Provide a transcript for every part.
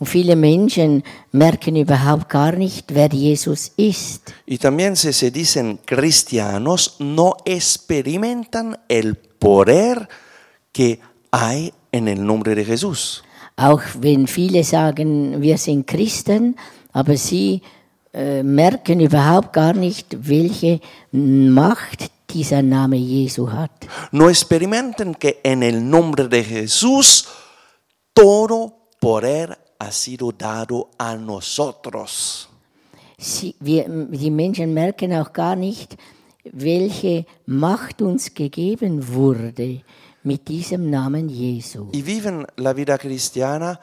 Und viele Menschen merken überhaupt gar nicht, wer Jesus ist. Y también si se dicen cristianos, no experimentan el poder que hay en el nombre de Jesús. Auch wenn viele sagen, wir sind Christen, aber sie äh, merken überhaupt gar nicht, welche Macht dieser Name Jesu hat. No experimentan que en el nombre de Jesús todo poder ha sido dado a nosotros. Sie, wir, die Menschen merken auch gar nicht, welche Macht uns gegeben wurde mit diesem Namen Jesu. Y viven la vida cristiana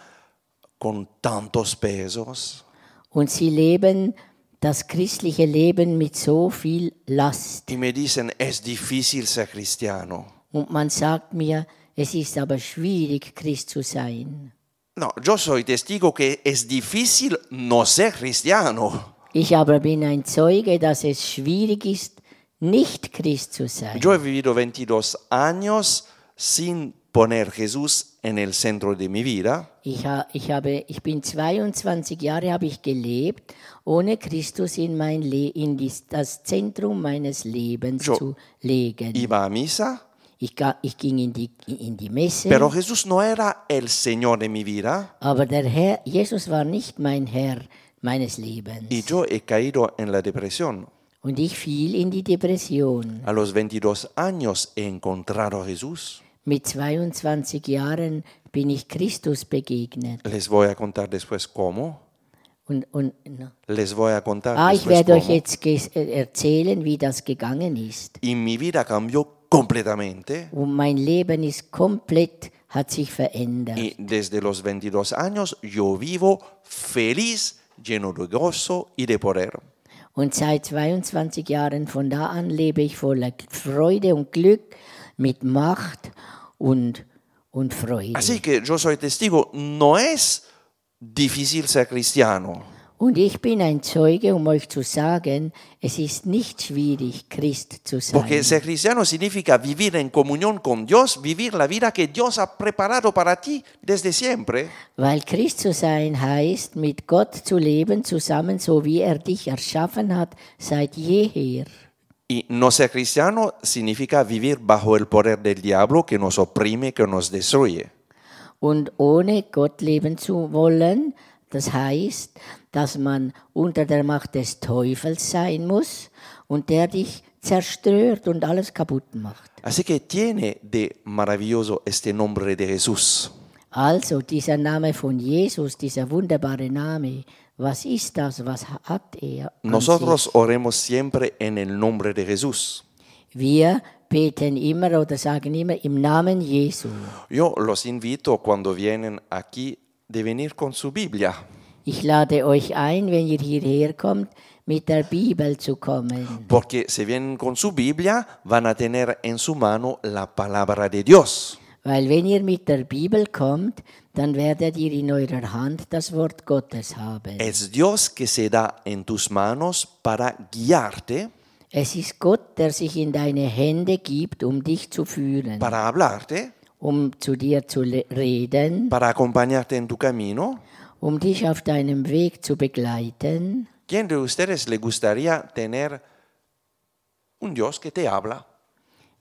con tantos pesos. Und sie leben das christliche Leben mit so viel Last. Y me dicen, es difícil ser cristiano. Und man sagt mir, es ist aber schwierig, Christ zu sein. No, yo soy testigo que es difícil no ser cristiano. Ich aber bin ein Zeuge, dass es schwierig ist, nicht Christ zu sein. Yo he vivido 22 años sin poner Jesús en el centro de mi vida. Ich, ha, ich, habe, ich bin 22 Jahre habe ich gelebt, ohne Christus in, mein Le in das Zentrum meines Lebens yo zu legen. Iba a misa, ich, ich ging in die, in die Messe. Pero Jesús no era el Señor de mi vida. Aber der Herr, Jesus war nicht mein Herr meines Lebens. Y yo he caído en la depresión. Und ich fiel in die Depression. A los 22 años he encontrado a Jesús. Mit 22 Jahren bin ich Christus begegnet. Les voy a contar después cómo. Und, und, no. Les voy a contar ah, ich werde cómo. euch jetzt erzählen, wie das gegangen ist. Y mi vida cambió completamente. Und mein Leben ist komplett hat sich verändert. Y desde los 22 años yo vivo feliz, lleno de gozo y de poder. Und seit 22 Jahren von da an lebe ich voller Freude und Glück, mit Macht und, und Freude. Así que yo soy testigo, no es difícil ser cristiano. Und ich bin ein Zeuge, um euch zu sagen, es ist nicht schwierig, Christ zu sein. Porque ser cristiano significa vivir en comunión con Dios, vivir la vida que Dios ha preparado para ti desde siempre. Weil Christ zu sein heißt, mit Gott zu leben, zusammen so wie er dich erschaffen hat, seit jeher. Y no ser cristiano significa vivir bajo el poder del diablo que nos oprime, que nos destruye. Und ohne Gott leben zu wollen, das heißt, dass man unter der Macht des Teufels sein muss und der dich zerstört und alles kaputt macht. Así que tiene de maravilloso este nombre de Jesús. Also dieser Name von Jesus, dieser wunderbare Name, was ist das, was hat er? Nosotros oremos siempre en el nombre de Jesús. Wir beten immer oder sagen immer im Namen Jesu. Yo los invito cuando vienen aquí de venir con su Biblia. Ich lade euch ein, wenn ihr hierher kommt, mit der Bibel zu kommen. Porque si vienen con su Biblia, van a tener en su mano la palabra de Dios. Weil wenn ihr mit der Bibel kommt, dann werdet ihr in eurer Hand das Wort Gottes haben. Es Dios que se da en tus manos para guiarte. Es ist Gott, der sich in deine Hände gibt, um dich zu führen. Para hablarte. um zu dir zu reden, para acompañarte en tu camino. um dich auf deinem Weg zu begleiten. ¿Quién de ustedes le gustaría tener un Dios que te habla?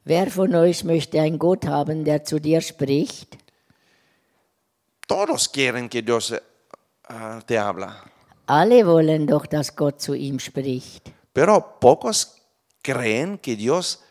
Wer von euch möchte einen Gott haben, der zu dir spricht? Todos quieren que Dios ah, te habla, Alle wollen doch, dass Gott zu ihm spricht. pero pocos creen que Dios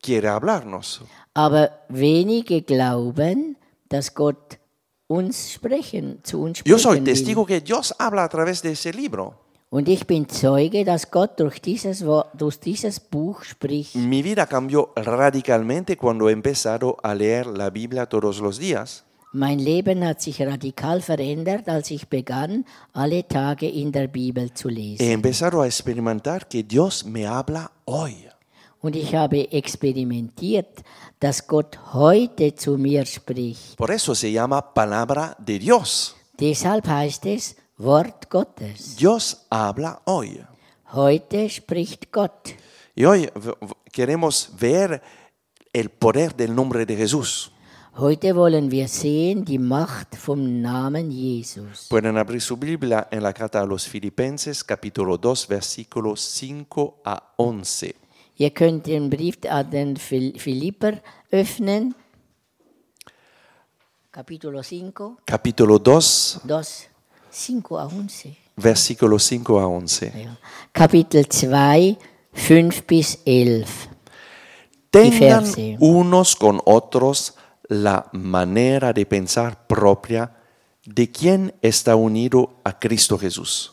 quiere hablarnos. Aber wenige glauben, dass Gott uns sprechen, zu uns sprechen Yo soy testigo que Dios habla a través de ese libro. Und ich bin Zeuge, dass Gott durch dieses, durch dieses Buch spricht. Mi vida cambió radicalmente cuando he empezado a leer la Biblia todos los días. Mein Leben hat sich radikal verändert, als ich begann, alle Tage in der Bibel zu lesen. He empezado a experimentar que Dios me habla hoy. Und ich habe experimentiert, dass Gott heute zu mir spricht. Por eso se llama palabra de Dios. Deshalb heißt es Wort Gottes. Dios habla hoy. Heute spricht Gott. Y hoy queremos ver el poder del nombre de Jesús. Heute wollen wir sehen die Macht vom Namen Jesus. Pueden abrir su Biblia en la carta a los Filipenses capítulo 2 versículos 5 a 11. Ihr könnt den Brief an den Philipper öffnen. Capítulo 5. Capítulo 2. 2. 5 a 11. Versículo 5 a 11. Capítulo 2, 5 bis 11. Tengan unos con otros la manera de pensar propia de quien está unido a Cristo Jesús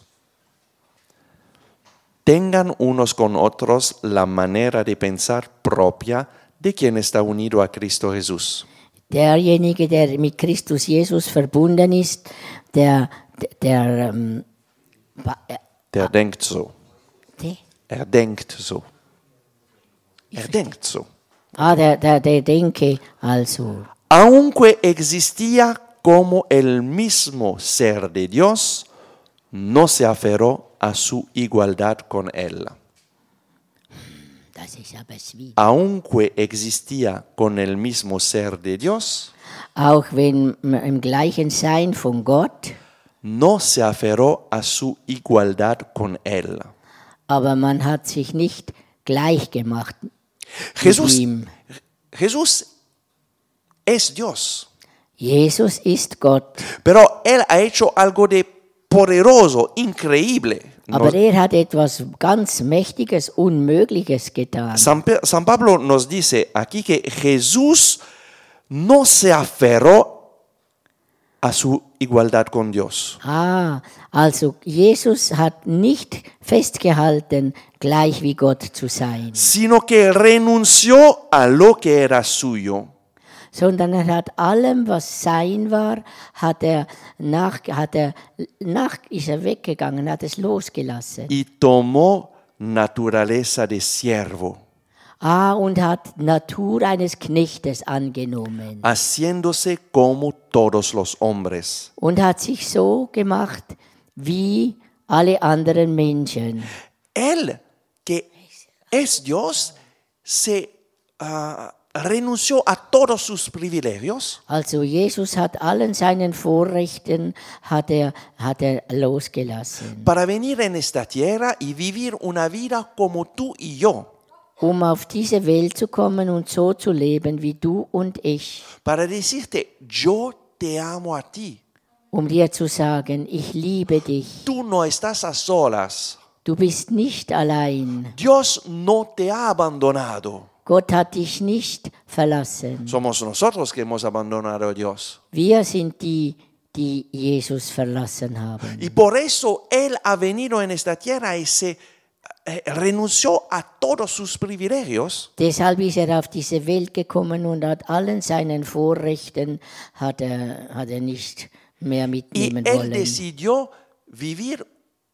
tengan unos con otros la manera de pensar propia de quien está unido a Cristo Jesús. Derjenige, der mit Christus Jesus verbunden ist, der, der, ähm, mm, der eh, ah. denkt so. Er denkt so. Er denkt so. Ah, der, der, der denke also. Aunque existía como el mismo ser de Dios, no se aferró a su igualdad con él. Aunque existía con el mismo ser de Dios, auch wenn im gleichen Sein von Gott, no se aferró a su igualdad con él. Aber man hat sich nicht gleich gemacht. Jesús, Jesús es Dios. Jesus ist Gott. Pero él ha hecho algo de poderoso, increíble. Pero él ha hat etwas ganz Mächtiges, Unmögliches San, Pablo nos dice aquí que Jesús no se aferró a su igualdad con Dios. Ah, also Jesus hat nicht festgehalten, gleich wie Gott zu sein. Sino que renunció a lo que era suyo. sondern er hat allem, was sein war, hat er nach, hat er nach, ist er weggegangen, hat es losgelassen. Y tomó naturaleza de siervo. Ah, und hat Natur eines Knechtes angenommen. Haciéndose como todos los hombres. Und hat sich so gemacht wie alle anderen Menschen. Él, que es Dios, se uh, renunció a todos sus privilegios. Also Jesus hat allen seinen Vorrechten hat er, hat er losgelassen, para venir en esta tierra y vivir una vida como tú y yo, um auf diese Welt zu kommen und so zu leben wie du und ich, para decirte, yo te amo a ti. um dir zu sagen, ich liebe dich. Tú no estás a solas. Du bist nicht allein. Dios no te ha abandonado. Gott hat dich nicht verlassen. Somos nosotros que hemos abandonado a Dios. Wir sind die, die Jesus verlassen haben. Y por eso Él ha venido en esta tierra y se eh, renunció a todos sus privilegios Deshalb ist er auf diese Welt gekommen und hat allen seinen Vorrechten hat er, hat er nicht mehr y mitnehmen Él wollen. decidió vivir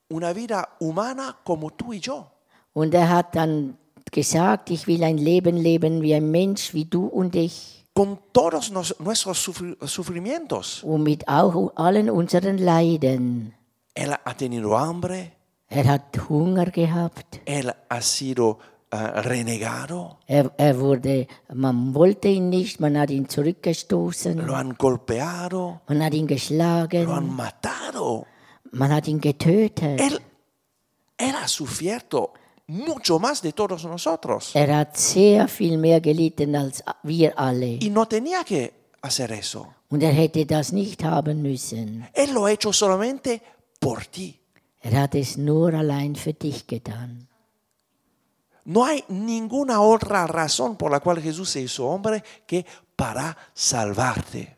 una vida humana como tú y yo. Und er hat dann gesagt, ich will ein Leben leben wie ein Mensch, wie du und ich. Con todos nos, nuestros sufrimientos. Und mit auch allen unseren Leiden. Él ha tenido hambre. Er hat Hunger gehabt. Él ha sido Uh, renegado. Er, er, wurde, man wollte ihn nicht, man hat ihn zurückgestoßen. Lo han golpeado. Man hat ihn geschlagen. Lo han matado. Man hat ihn getötet. Él, él ha sufierto mucho más de todos nosotros. Er hat sehr viel mehr gelitten als wir alle. Y no tenía que hacer eso. Und er hätte das nicht haben müssen. Él lo ha hecho solamente por ti. Er hat es nur allein für dich getan. No hay ninguna otra razón por la cual Jesús se hizo hombre que para salvarte.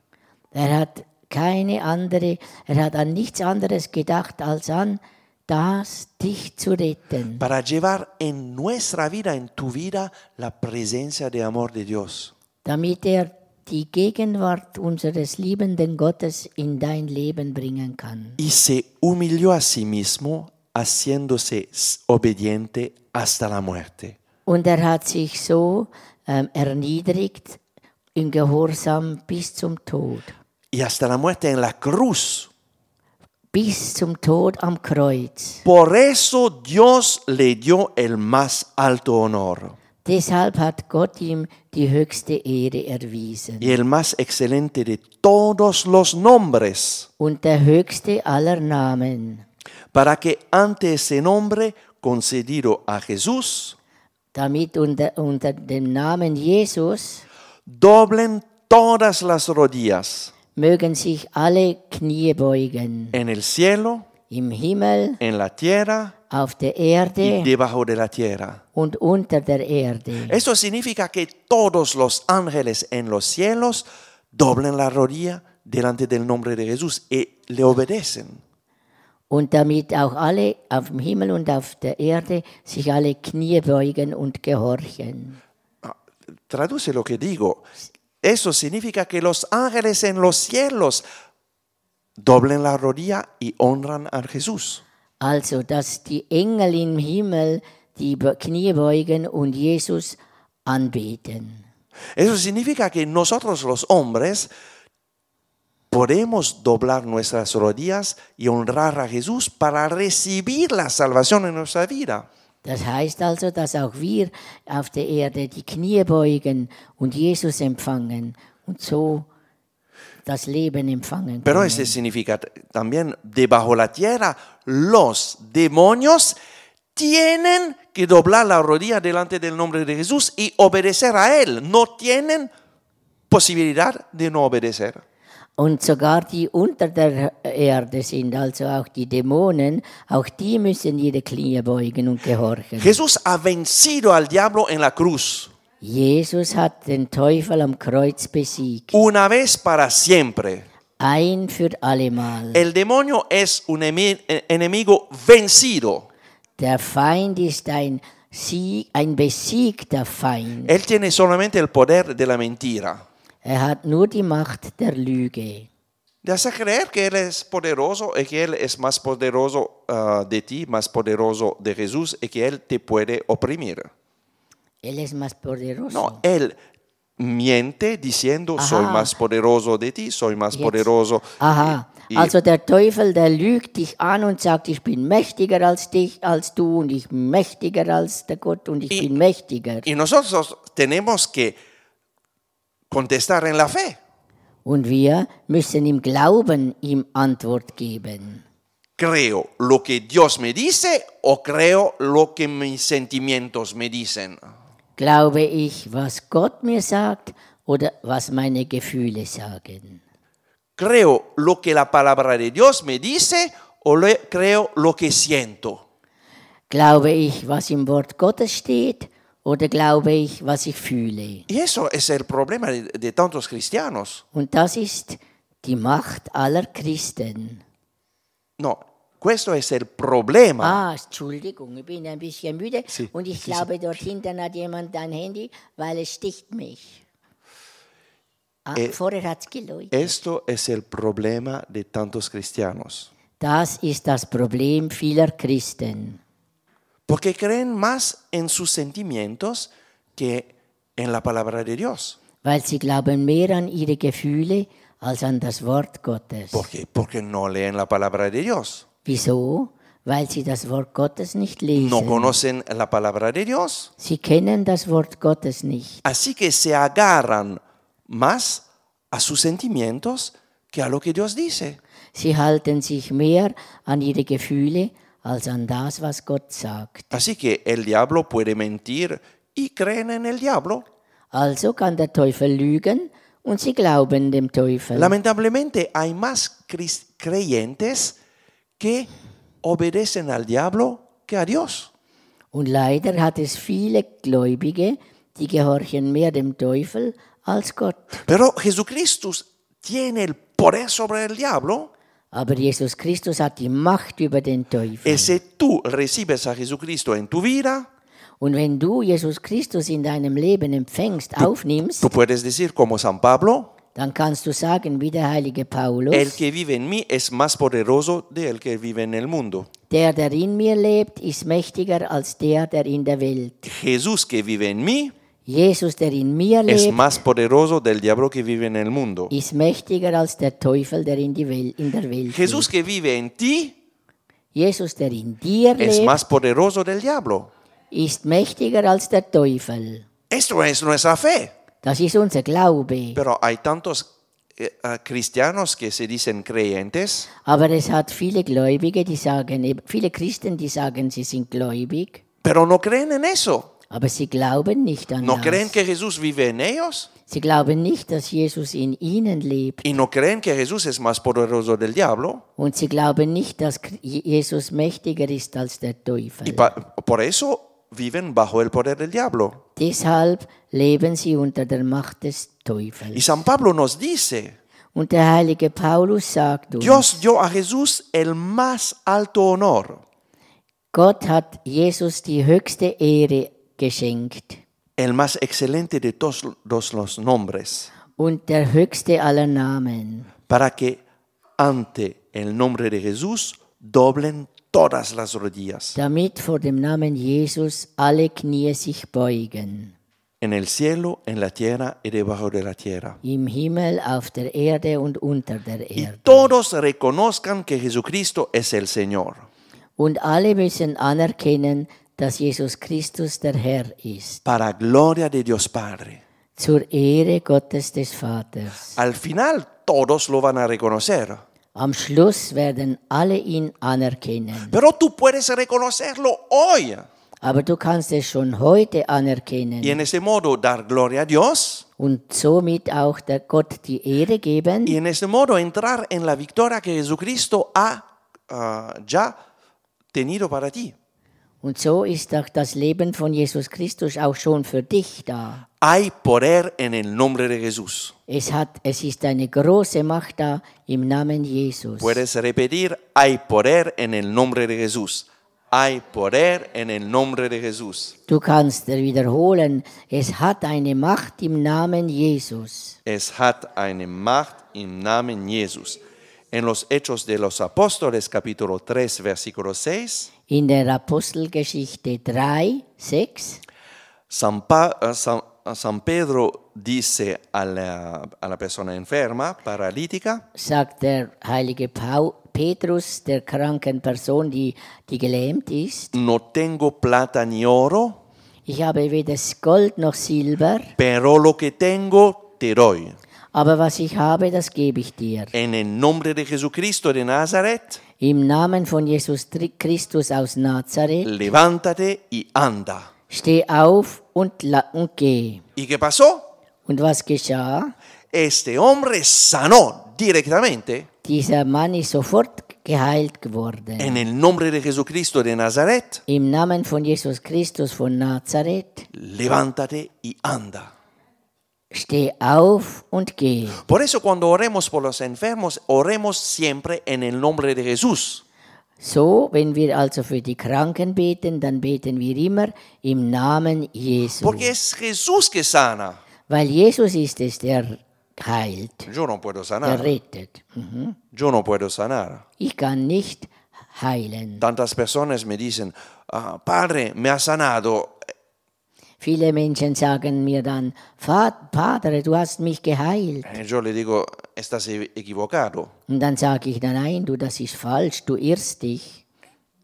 Er hat keine andere, er hat an nichts anderes gedacht als an das dich zu retten. Para llevar en nuestra vida, en tu vida, la presencia de amor de Dios. Damit er die Gegenwart unseres liebenden Gottes in dein Leben bringen kann. Y se humilló a sí mismo, haciéndose obediente hasta la muerte. Und er hat sich so ähm, erniedrigt im Gehorsam bis zum Tod. Y hasta la muerte en la cruz. bis zum Tod am Kreuz. Por eso Dios le dio el más alto honor. Deshalb hat Gott ihm die höchste Ehre erwiesen. Y el más excelente de todos los nombres. Und der höchste aller Namen. Para que ante ese nombre concedido a Jesús, damit unter, unter dem Namen Jesus, doblen todas las rodillas mögen sich alle Knie beugen. En el cielo, im Himmel, en la tierra, auf der Erde, y debajo de la tierra. Und unter der Erde. Eso significa que todos los ángeles en los cielos doblen la rodilla delante del nombre de Jesús y le obedecen. und damit auch alle auf dem Himmel und auf der Erde sich alle Knie beugen und gehorchen. Ah, traduce lo que digo. Eso significa que los ángeles en los cielos doblen la rodilla y honran a Jesús. Eso significa que nosotros los hombres podemos doblar nuestras rodillas y honrar a Jesús para recibir la salvación en nuestra vida. Pero ese significa también debajo la tierra los demonios tienen que doblar la rodilla delante del nombre de Jesús y obedecer a él. No tienen posibilidad de no obedecer. Und sogar die unter der Erde sind, also auch die Dämonen, auch die müssen ihre Knie beugen und gehorchen. Jesus ha vencido al diablo en la cruz. Jesus hat den Teufel am Kreuz besiegt. Una vez para siempre. Ein für allemal. El demonio es un enemigo vencido. Der Feind ist ein, Sieg, ein besiegter Feind. Él tiene solamente el poder de la mentira. Er hat nur die Macht der Lüge. Te hace creer que Él es poderoso y que Él es más poderoso uh, de ti, más poderoso de Jesús y que Él te puede oprimir. Él es más poderoso. No, Él miente diciendo, Aha. soy más poderoso de ti, soy más Jetzt. poderoso. Aha. Also der Teufel, der lügt dich an und sagt, ich bin mächtiger als dich, als du und ich mächtiger als der Gott und ich y, bin mächtiger. Y nosotros tenemos que contestar en la fe. Und wir müssen im Glauben ihm Antwort geben. ¿Creo lo que Dios me dice o creo lo que mis sentimientos me dicen? Glaube ich, was Gott mir sagt oder was meine Gefühle sagen? ¿Creo lo que la palabra de Dios me dice o creo lo que siento? Glaube ich, was im Wort Gottes steht oder glaube ich, was ich fühle. Y eso es el problema de, de tantos cristianos. Und das ist die Macht aller Christen. No, questo è il problema. Ah, Entschuldigung, ich bin ein bisschen müde sì, und ich sì, glaube, sì. dort hinten hat jemand ein Handy, weil es sticht mich. Ah, e vorher hat es geläutet. Esto es el problema de tantos cristianos. Das ist das Problem vieler Christen. porque creen más en sus sentimientos que en la palabra de Dios. Weil sie glauben mehr an ihre Gefühle als an das Wort Gottes. ¿Por qué? Porque no leen la palabra de Dios. Wieso? Weil sie das Wort Gottes nicht lesen. No conocen la palabra de Dios. Sie kennen das Wort Gottes nicht. Así que se agarran más a sus sentimientos que a lo que Dios dice. Sie halten sich mehr an ihre Gefühle als an das, was Gott sagt. Así que el diablo puede mentir y creen en el diablo. Also kann der Teufel lügen und sie glauben dem Teufel. Lamentablemente hay más creyentes que obedecen al diablo que a Dios. Und leider hat es viele Gläubige, die gehorchen mehr dem Teufel als Gott. Pero Jesucristo tiene el poder sobre el diablo. Aber Jesus Christus hat die Macht über den Teufel. E se tu recibes a Jesucristo en tu vida, Und wenn du Jesus Christus in deinem Leben empfängst, aufnimmst, tú puedes decir como San Pablo, dann kannst du sagen, wie der heilige Paulus, el que vive en mí es más poderoso de el que vive en el mundo. der, der in mir lebt, ist mächtiger als der, der in der Welt. Jesus, que vive en mí der in mir lebt, es más poderoso del diablo que vive en el mundo. Jesús que vive en ti es más poderoso del diablo. ist Esto es nuestra fe. Pero hay tantos eh, ah, cristianos que se dicen creyentes, es pero no creen en eso. Aber sie glauben nicht an No das. creen que Jesús vive en ellos Sie glauben nicht, dass Jesus in ihnen lebt. y no creen que Jesús es más poderoso del diablo. Und sie glauben nicht, dass Jesus mächtiger ist als der Teufel. pa- por eso viven bajo el poder del diablo. Deshalb leben sie unter der Macht des Y Teufels. San Pablo nos dice, Und der heilige Paulus sagt uns, Dios dio a Jesús el más alto honor. Gott hat Jesus die höchste Ehre geschenkt. El más excelente de todos los nombres. Und der höchste aller Namen. Para que ante el nombre de Jesús doblen todas las rodillas. Damit vor dem Namen Jesus alle Knie sich beugen. En el cielo, en la tierra y debajo de la tierra. Im Himmel, auf der Erde und unter der Erde. Y todos reconozcan que Jesucristo es el Señor. Und alle müssen anerkennen, dass Jesus Christus der Herr ist. Para gloria de Dios Padre. Zur Ehre Gottes des Vaters. Al final todos lo van a reconocer. Am Schluss werden alle ihn anerkennen. Pero tú puedes reconocerlo hoy. Aber du kannst es schon heute anerkennen. Y en ese modo dar gloria a Dios. Und somit auch der Gott die Ehre geben. Y en ese modo entrar en la victoria que Jesucristo ha uh, ya tenido para ti. Und so ist doch das Leben von Jesus Christus auch schon für dich da. Hay poder en el nombre de Jesús. Es, hat, es ist eine große Macht da im Namen Jesus. Puedes repetir, hay poder en el nombre de Jesús. Hay poder en el nombre de Jesús. Du kannst wiederholen, es hat eine Macht im Namen Jesus. Es hat eine Macht im Namen Jesus. En los Hechos de los Apóstoles capítulo 3 versículo 6 in der Apostelgeschichte 3, 6. San, pa, eh, San, eh, San Pedro disse alla, alla, persona inferma, paralitica, sagt der heilige Paul, Petrus der kranken Person, die, die gelähmt ist, no tengo plata ni oro, ich habe weder Gold noch Silber, pero lo que tengo te doy. Aber was ich habe, das gebe ich dir. En el nombre de Jesucristo de Nazareth. Im Namen von Jesus Christus aus Nazareth. Levántate y anda. Steh auf und, und geh. ¿Y qué pasó? Und was geschah? Este hombre sanó directamente. Dieser Mann ist sofort geheilt geworden. En el nombre de Jesucristo de Nazaret. Im Namen von Jesus Christus von Nazareth. Levántate y anda. Steh auf und geh. Por eso cuando oremos por los enfermos, oremos siempre en el nombre de Jesús. So, wenn wir also für die Kranken beten, dann beten wir immer im Namen Jesu. Porque es Jesús que sana. Weil Jesus ist es, der heilt, Yo no puedo der sanar. rettet. Mhm. Yo no puedo sanar. Ich kann nicht heilen. Tantas personas me dicen, "Ah, Padre, me ha sanado, Viele Menschen sagen mir dann, Padre, du hast mich geheilt. Eh, e yo le digo, estás equivocado. Und dann sage ich, nein, du, das ist falsch, du irrst dich.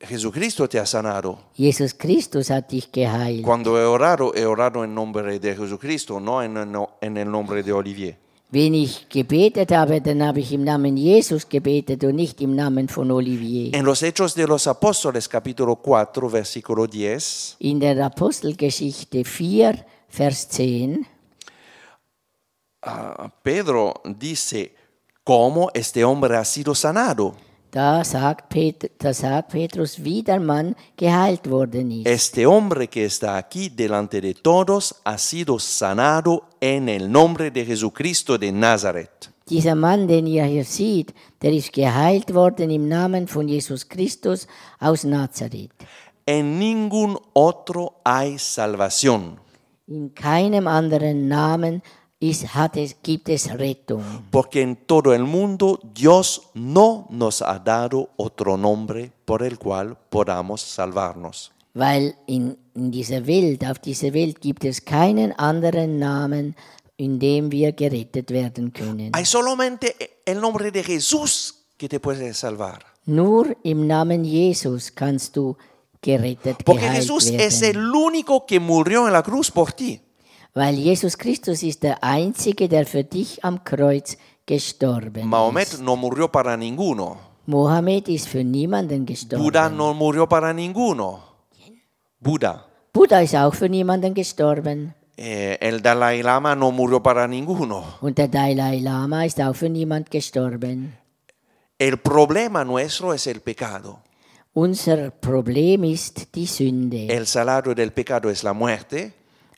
Jesucristo te ha sanado. Jesus Christus hat dich geheilt. Cuando he orado, he orado en nombre de Jesucristo, no en, en el nombre de Olivier. Wenn ich gebetet habe, dann habe ich im Namen Jesus gebetet und nicht im Namen von Olivier. En los Hechos de los Apóstoles, capítulo 4, versículo 10, In der Apostelgeschichte 4, Vers 10, ah, Pedro dice, ¿cómo este hombre ha sido sanado? Da sagt, Pet da sagt Petrus, wie der Mann geheilt worden ist. Este hombre que está aquí delante de todos ha sido sanado en el nombre de Jesucristo de Nazaret. Dieser Mann, den ihr hier seht, der ist geheilt worden im Namen von Jesus Christus aus Nazareth. En ningún otro hay salvación. In keinem anderen Namen Porque en todo el mundo Dios no nos ha dado otro nombre por el cual podamos salvarnos. Weil in, in dieser Welt, auf dieser Welt gibt es keinen anderen Namen, in dem wir gerettet werden können. Hay solamente el nombre de Jesús que te puede salvar. Nur im Namen Jesus kannst du gerettet Porque Jesús es el único que murió en la cruz por ti. weil Jesus Christus ist der Einzige, der für dich am Kreuz gestorben Mahomet ist. no murió para ninguno. Mohammed ist für niemanden gestorben. Buddha no murió para ninguno. Buddha. Buddha ist auch für niemanden gestorben. Eh, el Dalai Lama no murió para ninguno. Und der Dalai Lama ist auch für niemand gestorben. El problema nuestro es el pecado. Unser Problem ist die Sünde. El salario del pecado es la muerte.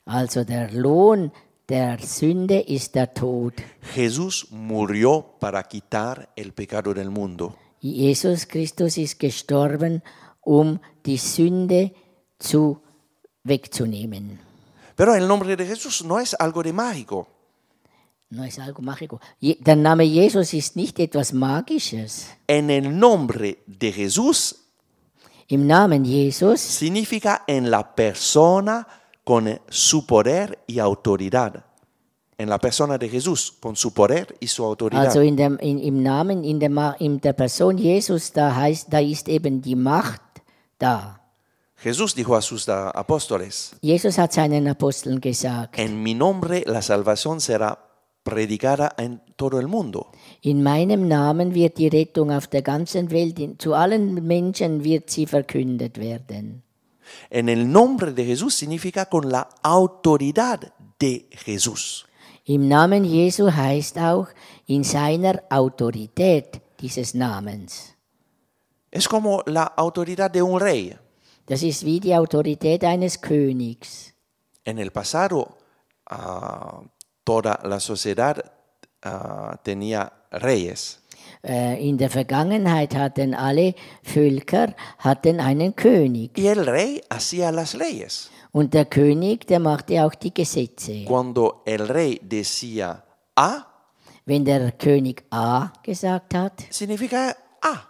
Also der Lohn der Sünde ist der Tod. Jesús murió para quitar el pecado del mundo. Jesus Christus ist gestorben, um die Sünde zu wegzunehmen. Pero el nombre de Jesús no es algo de mágico. No es algo mágico. Der Name Jesus ist nicht etwas Magisches. En el nombre de Jesús. Im Namen Jesus. Significa en la persona con su poder y autoridad. En la persona de Jesús, con su poder y su autoridad. Also in dem, in, im Namen, in der, in der Person Jesus, da, heißt, da ist eben die Macht da. Jesús dijo a sus ah, apóstoles, Jesus hat seinen Aposteln gesagt, en mi nombre la salvación será predicada en todo el mundo. In meinem Namen wird die Rettung auf der ganzen Welt, zu allen Menschen wird sie verkündet werden. En el nombre de Jesús significa con la autoridad de Jesús. Im Namen Jesu heißt auch in seiner Autorität dieses Namens. Es como la autoridad de un rey. ist wie die Autorität eines Königs. En el pasado ah, toda la sociedad ah, tenía reyes. Äh, in der Vergangenheit hatten alle Völker hatten einen König. Y el rey hacía las leyes. Und der König, der machte auch die Gesetze. Cuando el rey decía A, wenn der König A gesagt hat, significa A.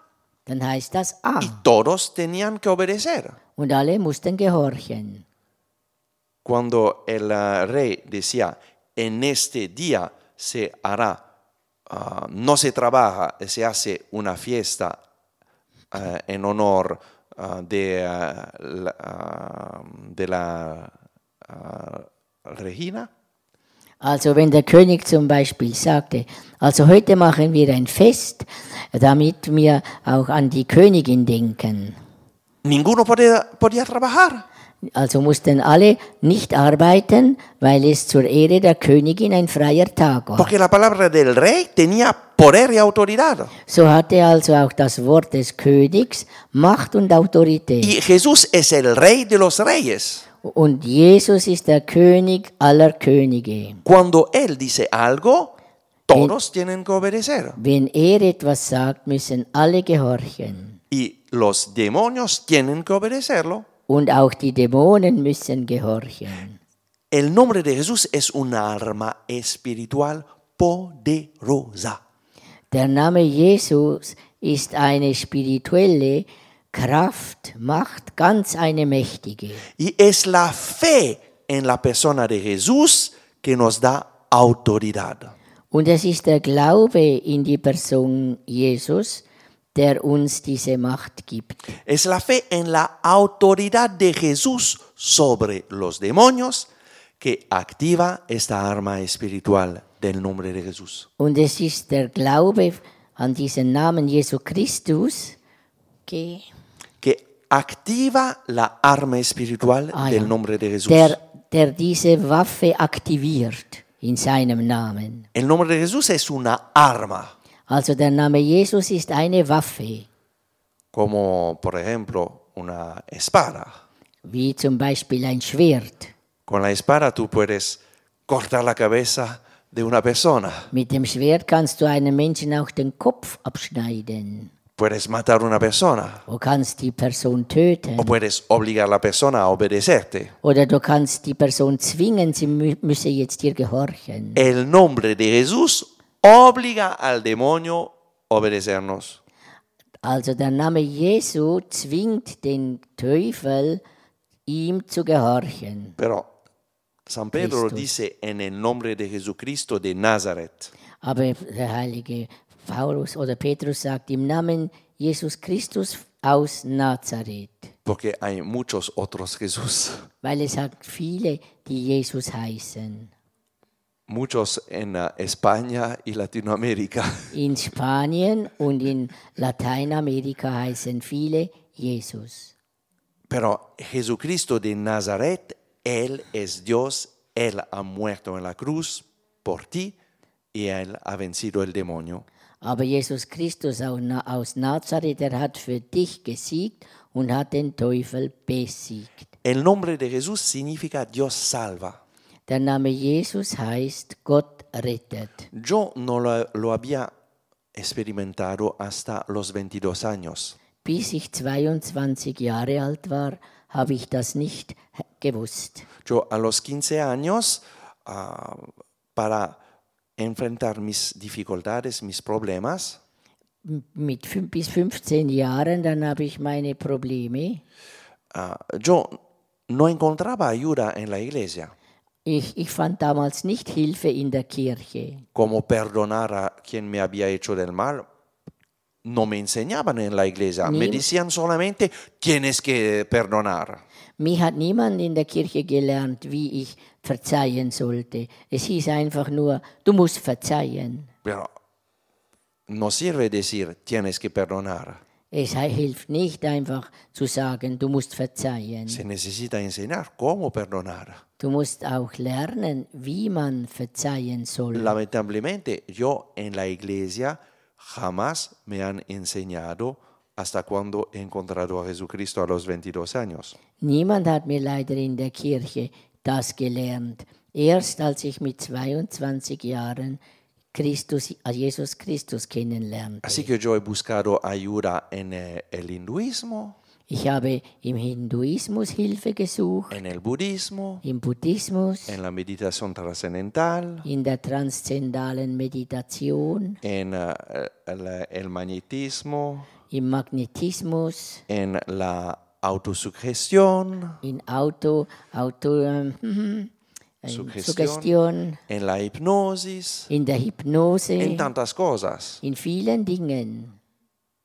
Dann heißt das A. Y todos tenían que obedecer. Und alle mussten gehorchen. Cuando el eh, rey decía, en este día se hará Ah, no se trabaja, se hace una fiesta ah, en honor ah, de, la, de la Regina. Also wenn der König zum Beispiel sagte, also heute machen wir ein Fest, damit wir auch an die Königin denken. Ninguno podía, podía trabajar. Also mussten alle nicht arbeiten, weil es zur Ehre der Königin ein freier Tag war. Porque la palabra del rey tenía poder y autoridad. So hatte also auch das Wort des Königs Macht und Autorität. Y Jesús es el rey de los reyes. Und Jesus ist der König aller Könige. Cuando él dice algo, todos wenn, tienen que obedecer. Wenn er etwas sagt, müssen alle gehorchen. Y los demonios tienen que obedecerlo. Und auch die Dämonen müssen gehorchen. El nombre de Jesús es un arma espiritual poderosa. Der Name Jesus ist eine spirituelle Kraft, Macht, ganz eine mächtige. Y es la fe en la persona de Jesús que nos da autoridad. Und es ist der Glaube in die Person Jesus, der Es la fe en la autoridad de Jesús sobre los demonios que activa esta arma espiritual del nombre de Jesús. Y es el der Glaube an diesen Namen que activa la arma espiritual ah, del nombre de Jesús. El nombre de Jesús es una arma. Also der Name Jesus ist eine Waffe. Como por ejemplo una espada. Wie zum Beispiel ein Schwert. Con la espada tú puedes cortar la cabeza de una persona. Mit dem Schwert kannst du einem Menschen auch den Kopf abschneiden. Puedes matar una persona. Du kannst die Person töten. O puedes obligar la persona a obedecerte. Oder du kannst die Person zwingen, sie müsse jetzt dir gehorchen. El nombre de Jesús obliga al demonio obedecernos. Also der Name Jesu zwingt den Teufel, ihm zu gehorchen. Pero San Pedro Christus. dice en el nombre de Jesucristo de Nazaret. Aber der heilige Paulus oder Petrus sagt im Namen Jesus Christus aus Nazareth. Porque hay muchos otros Jesús. Weil es hat viele, die Jesus heißen. muchos en ah, España y Latinoamérica. In Spanien und in Lateinamerika heißen viele Jesús. Pero Jesucristo de Nazaret, Él es Dios, Él ha muerto en la cruz por ti y Él ha vencido el demonio. Aber Jesus Christus aus Nazareth, er hat für dich gesiegt und hat den Teufel besiegt. El nombre de Jesús significa Dios salva. Der Name Jesus heißt Gott rettet. Yo no lo, lo había experimentado hasta los 22 años. Bis ich 22 Jahre alt war, habe ich das nicht gewusst. Yo a los 15 años, uh, para enfrentar mis dificultades, mis problemas, mit fün- bis 15 Jahren, dann habe ich meine Probleme. uh, yo no encontraba ayuda en la iglesia. Ich, ich, fand damals nicht Hilfe in der Kirche. Como perdonar a quien me había hecho del mal, no me enseñaban en la iglesia. Niem me decían solamente, tienes que perdonar. Mir hat niemand in der Kirche gelernt, wie ich verzeihen sollte. Es hieß einfach nur, du musst verzeihen. Pero no sirve decir, tienes que perdonar. Es hilft nicht einfach zu sagen, du musst verzeihen. Se necesita enseñar cómo perdonar. Du musst auch lernen, wie man verzeihen soll. Lamentablemente, yo en la iglesia jamás me han enseñado hasta cuando he encontrado a Jesucristo a los 22 años. Niemand hat mir leider in der Kirche das gelernt. Erst als ich mit 22 Jahren Christus, a äh, Jesus Christus kennenlernte. Así que yo he buscado ayuda en eh, el hinduismo. Ich habe im Hinduismus Hilfe gesucht. En el budismo. Im Buddhismus. En la meditación trascendental. In der transzendentalen Meditation. En uh, eh, el, el magnetismo. Im Magnetismus. En la autosugestión. In auto, auto, ähm, Sugestión, en la hipnosis, en la hipnose, en tantas cosas, en vielen Dingen,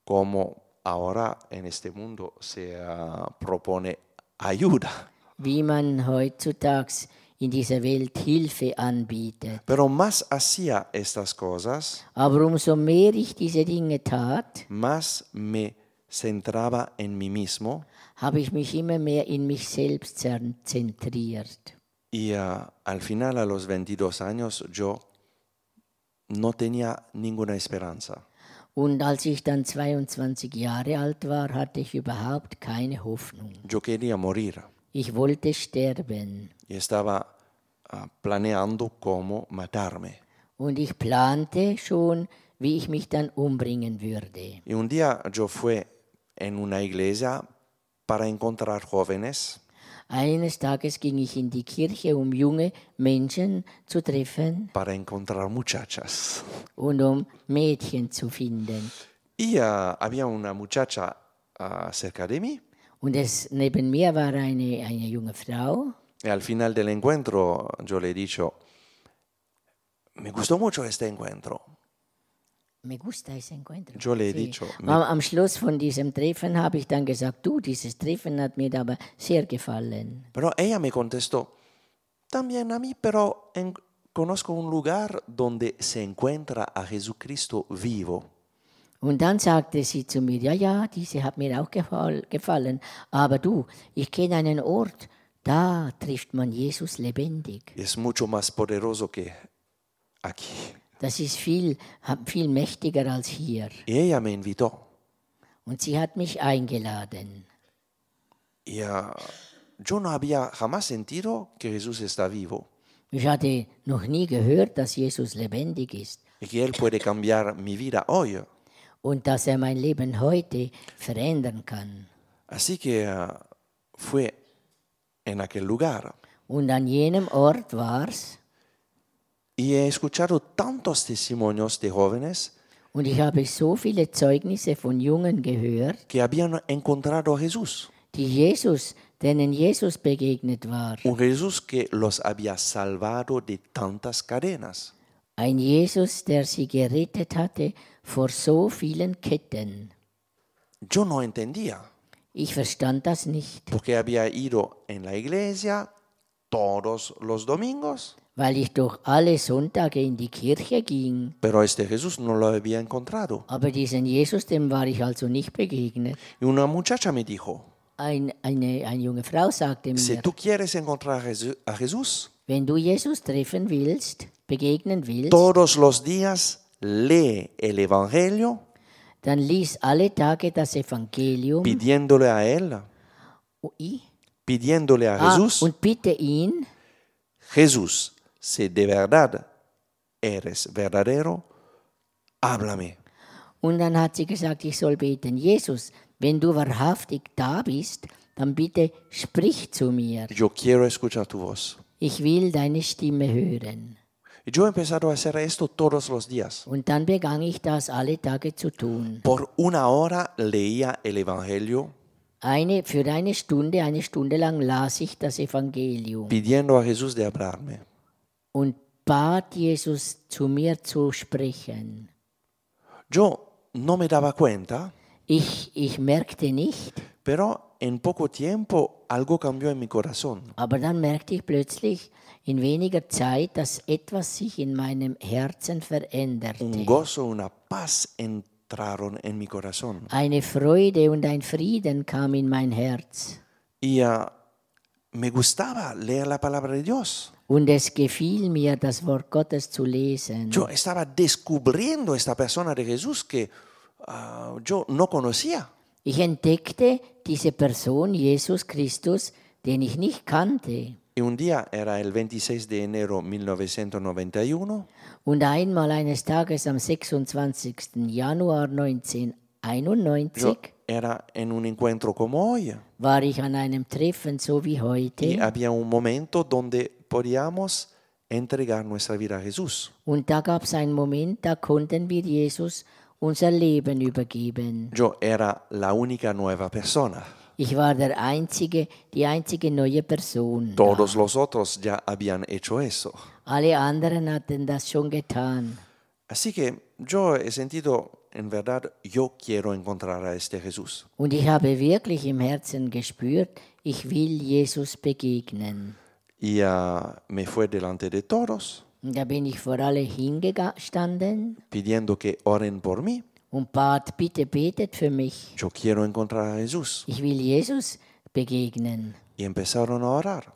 como ahora en este mundo se uh, propone ayuda. Wie man heutzutage in dieser Welt Hilfe anbietet. Pero más hacía estas cosas, Aber umso mehr ich diese Dinge tat, más me centraba en mí mismo habe ich mich immer mehr in mich selbst zentriert. Y uh, al final, a los 22 años, yo no tenía ninguna esperanza. Und als ich dann 22 Jahre alt war, hatte ich überhaupt keine Hoffnung. Yo quería morir. Ich wollte sterben. Y estaba ah, planeando cómo matarme. Und ich plante schon, wie ich mich dann umbringen würde. Y un día yo fui en una iglesia para encontrar jóvenes. Eines Tages ging ich in die Kirche, um junge Menschen zu treffen para encontrar muchachas. und um Mädchen zu finden. Y ah, había una muchacha ah, cerca de mí. Und es, neben mir war eine, eine junge Frau. Y al final del encuentro yo le he dicho, me gustó mucho este encuentro. Me gusta ese encuentro. Yo le he sí. dicho. Am, am, Schluss von diesem Treffen habe ich dann gesagt, du, dieses Treffen hat mir aber sehr gefallen. Pero ella me contestó, también a mí, pero en, conozco un lugar donde se encuentra a Jesucristo vivo. Und dann sagte sie zu mir, ja, ja, diese hat mir auch gefallen, aber du, ich kenne einen Ort, da trifft man Jesus lebendig. Es mucho más poderoso que aquí. Das ist viel, viel mächtiger als hier. Ella me invitó Und sie hat mich eingeladen. y yo no había jamás sentido que Jesús está vivo Ich hatte noch nie gehört, dass Jesus lebendig ist y que Él puede cambiar mi vida hoy. und dass er mein Leben heute verändern kann. Así que ah, fue en aquel lugar. Und an jenem Ort war's, Y he escuchado tantos testimonios de jóvenes Und ich habe so viele Zeugnisse von Jungen gehört, que habían encontrado a Jesús. die Jesus, denen Jesus begegnet war. Un Jesús que los había salvado de tantas cadenas. Ein Jesus, der sie gerettet hatte vor so vielen Ketten. Yo no entendía, Ich verstand das nicht, porque había ido en la iglesia todos los domingos weil ich doch alle Sonntage in die Kirche ging. Pero este Jesús no lo había encontrado. Aber diesen Jesus, dem war ich also nicht begegnet. Y una muchacha me dijo, Ein, eine, eine junge Frau sagte si mir, tú quieres encontrar a Jesús, wenn du Jesus treffen willst, begegnen willst, todos los días lee el Evangelio dann lies alle Tage das Evangelium pidiéndole a Él, pidiéndole a Ah, Jesús, und bitte ihn, Jesús, si de verdad eres verdadero, háblame. Und dann hat sie gesagt, ich soll beten, Jesus, wenn du wahrhaftig da bist, dann bitte sprich zu mir. Yo quiero escuchar tu voz. Ich will deine Stimme hören. yo he empezado a hacer esto todos los días. Und dann begann ich das alle Tage zu tun. Por una hora leía el Evangelio. Eine, für eine Stunde, eine Stunde lang las ich das Evangelium. Pidiendo a Jesús de hablarme und bat Jesus zu mir zu sprechen. Yo no me daba cuenta, Ich, ich merkte nicht, pero en poco tiempo algo cambió en mi corazón. aber dann merkte ich plötzlich in weniger Zeit, dass etwas sich in meinem Herzen Un veränderte. gozo, una paz entraron en mi corazón. Eine Freude und ein Frieden kam in mein Herz. Y ah, me gustaba leer la palabra de Dios. Und es gefiel mir, das Wort Gottes zu lesen. Yo estaba descubriendo esta persona de Jesús que uh, yo no conocía. Ich entdeckte diese Person, Jesus Christus, den ich nicht kannte. Y un día era el 26 de enero 1991. Und einmal eines Tages am 26. Januar 1991. Yo era en un encuentro como hoy. War ich an einem Treffen so wie heute. Y había un momento donde podíamos entregar nuestra vida a Jesús. Und da gab es einen Moment, da konnten wir Jesus unser Leben übergeben. Yo era la única nueva persona. Ich war der einzige, die einzige neue Person. da. los otros ya habían hecho eso. Alle anderen hatten das schon getan. Así que yo he sentido, en verdad, yo quiero encontrar a este Jesús. Und ich habe wirklich im Herzen gespürt, ich will Jesus begegnen y uh, me fue delante de todos. Da bin ich vor alle hingestanden. Pidiendo que oren por mí. Und bat, bitte betet für mich. Yo quiero encontrar a Jesús. Ich will Jesus begegnen. Y empezaron a orar.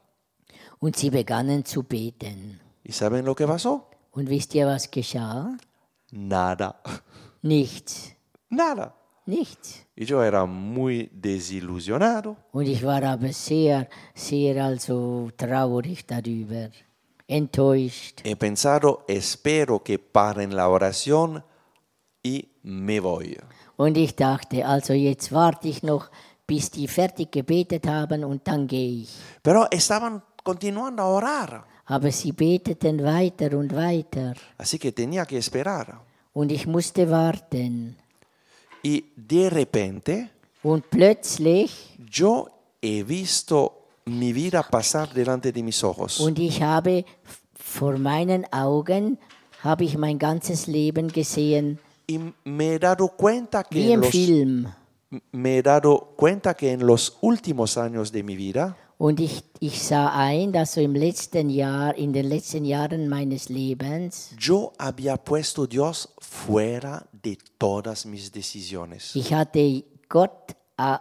Und sie begannen zu beten. ¿Y saben lo que pasó? Und wisst ihr, was geschah? Nada. Nichts. Nada. Nichts. Y yo muy desilusionado. Und ich war aber sehr, sehr also traurig darüber, enttäuscht. He pensado, espero que paren la oración y me voy. Und ich dachte, also jetzt warte ich noch, bis die fertig gebetet haben und dann gehe ich. Pero estaban continuando a orar. Aber sie beteten weiter und weiter. Así que tenía que esperar. Und ich musste warten. Y de repente, und plötzlich, yo he visto mi vida pasar delante de mis ojos. und ich habe vor meinen Augen habe ich mein ganzes Leben gesehen, Y me he dado cuenta que wie im los, Film. me he dado cuenta que en los últimos años de mi vida, Und ich, ich sah ein, dass so im letzten Jahr, in den letzten Jahren meines Lebens, yo había puesto Dios fuera de todas mis decisiones. Ich hatte Gott äh,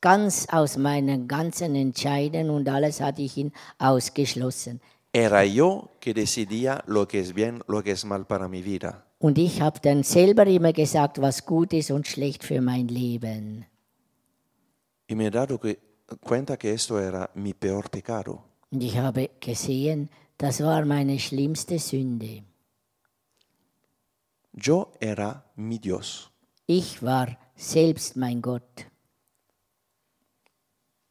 ganz aus meinen ganzen Entscheiden und alles hatte ich ihn ausgeschlossen. Era yo que decidía lo que es bien, lo que es mal para mi vida. Und ich habe dann selber immer gesagt, was gut ist und schlecht für mein Leben. Y me he dado cuenta que esto era mi peor pecado. Und ich habe gesehen, das war meine schlimmste Sünde. Yo era mi Dios. Ich war selbst mein Gott.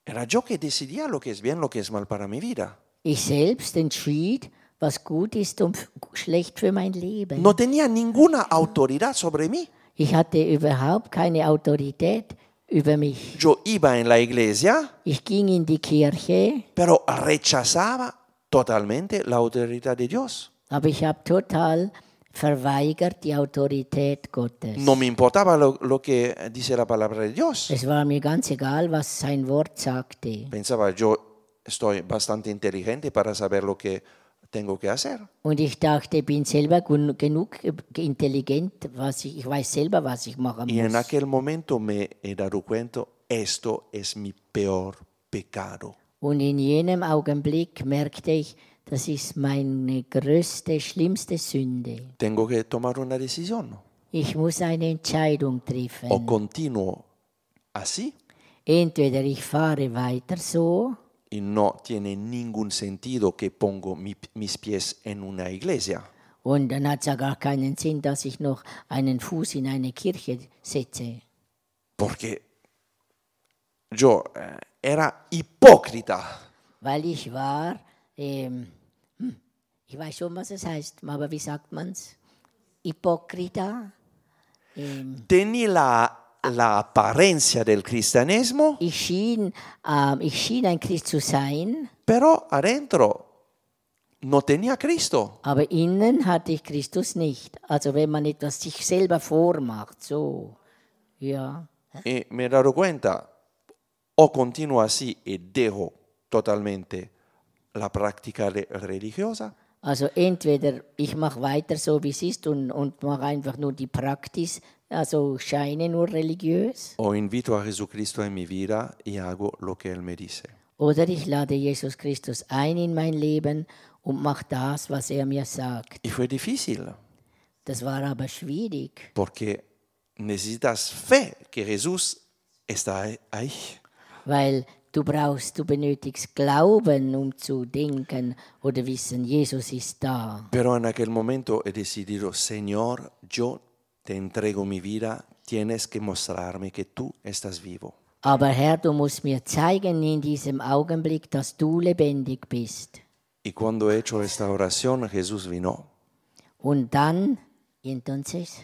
Era yo que decidía lo que es bien, lo que es mal para mi vida. Ich selbst entschied, was gut ist und schlecht für mein Leben. No tenía ninguna autoridad sobre mí. Ich hatte überhaupt keine Autorität über mich. Yo iba en la iglesia, Ich ging in die Kirche, pero rechazaba totalmente la autoridad de Dios. aber ich habe total verweigert die Autorität Gottes. No me importaba lo, lo, que dice la palabra de Dios. Es war mir ganz egal, was sein Wort sagte. Pensaba, yo estoy bastante inteligente para saber lo que tengo que hacer. Und ich dachte, bin selber genug intelligent, was ich, ich weiß selber, was ich machen muss. Y en aquel momento me he dado cuenta, esto es mi peor pecado. Und in jenem Augenblick merkte ich, das ist meine größte, schlimmste Sünde. Tengo que tomar una decisión. Ich muss eine Entscheidung treffen. O continuo así. Entweder ich fahre weiter so. Y no tiene ningún sentido que pongo mi, mis pies en una iglesia. Und dann hat es ja gar keinen Sinn, dass ich noch einen Fuß in eine Kirche setze. Porque yo eh, era hipócrita. Weil ich war ähm, ich weiß schon, was es heißt, aber wie sagt man's? Ipocrita. Tenni la, la apparenza del cristianesimo. Ich schien, ähm, ich schien ein Christ zu sein. Però adentro no tenía Cristo. Aber innen hatte ich Christus nicht. Also wenn man etwas sich selber vormacht, so, ja. Y me he dado cuenta, o continuo así y dejo totalmente la práctica religiosa. Also entweder ich mache weiter so, wie es ist und, und mache einfach nur die Praxis, also scheine nur religiös. O invito a Jesucristo en mi vida y hago lo que Él me dice. Oder ich lade Jesus Christus ein in mein Leben und mache das, was er mir sagt. Y fue difícil. Das war aber schwierig. Porque necesitas fe que Jesús está ahí. Weil Du brauchst, du benötigst Glauben, um zu denken oder wissen, Jesus ist da. Pero en aquel momento he decidido, Señor, yo te entrego mi vida, tienes que mostrarme que tú estás vivo. Aber Herr, du musst mir zeigen in diesem Augenblick, dass du lebendig bist. Y cuando he hecho esta oración, Jesús vino. Und dann, entonces,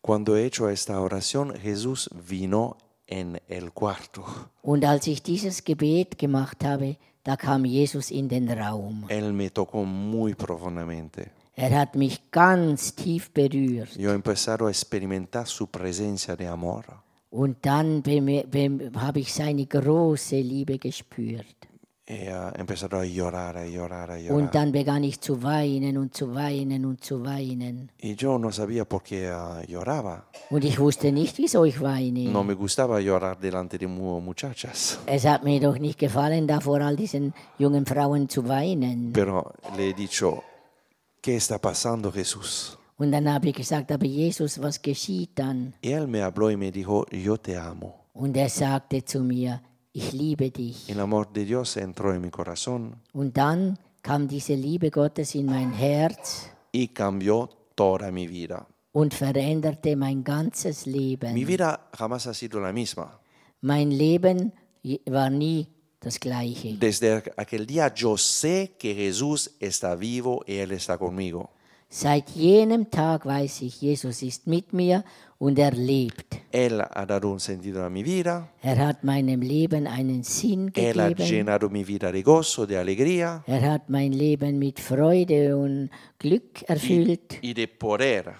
Cuando he hecho esta oración, Jesús vino en el cuarto. Und als ich dieses Gebet gemacht habe, da kam Jesus in den Raum. Él me tocó muy profundamente. Er hat mich ganz tief berührt. Yo a experimentar su presencia de amor. Und dann habe ich seine große Liebe gespürt. Und dann begann ich zu weinen und zu weinen und zu weinen. Eh, und ich wusste nicht, wieso ich weine. Es hat mir doch nicht gefallen, da vor all diesen jungen Frauen zu weinen. Und dann habe ich gesagt, aber Jesus, was geschieht dann? Und er sagte zu mir, ich liebe dich. El amor de Dios entró en mi corazón Und dann kam diese Liebe Gottes in mein Herz y cambió toda mi vida. und veränderte mein ganzes Mi Leben. vida jamás ha sido la misma. Mein Leben war nie das gleiche. Desde aquel día yo sé que Jesús está vivo y Él está conmigo. Seit jenem Tag weiß ich, Jesus ist mit mir und er lebt. Él ha dado un sentido a mi vida. Er hat meinem Leben einen Sinn gegeben. Él ha llenado mi vida de gozo, de alegría. Er hat mein Leben mit Freude und Glück erfüllt. Y, y de poder.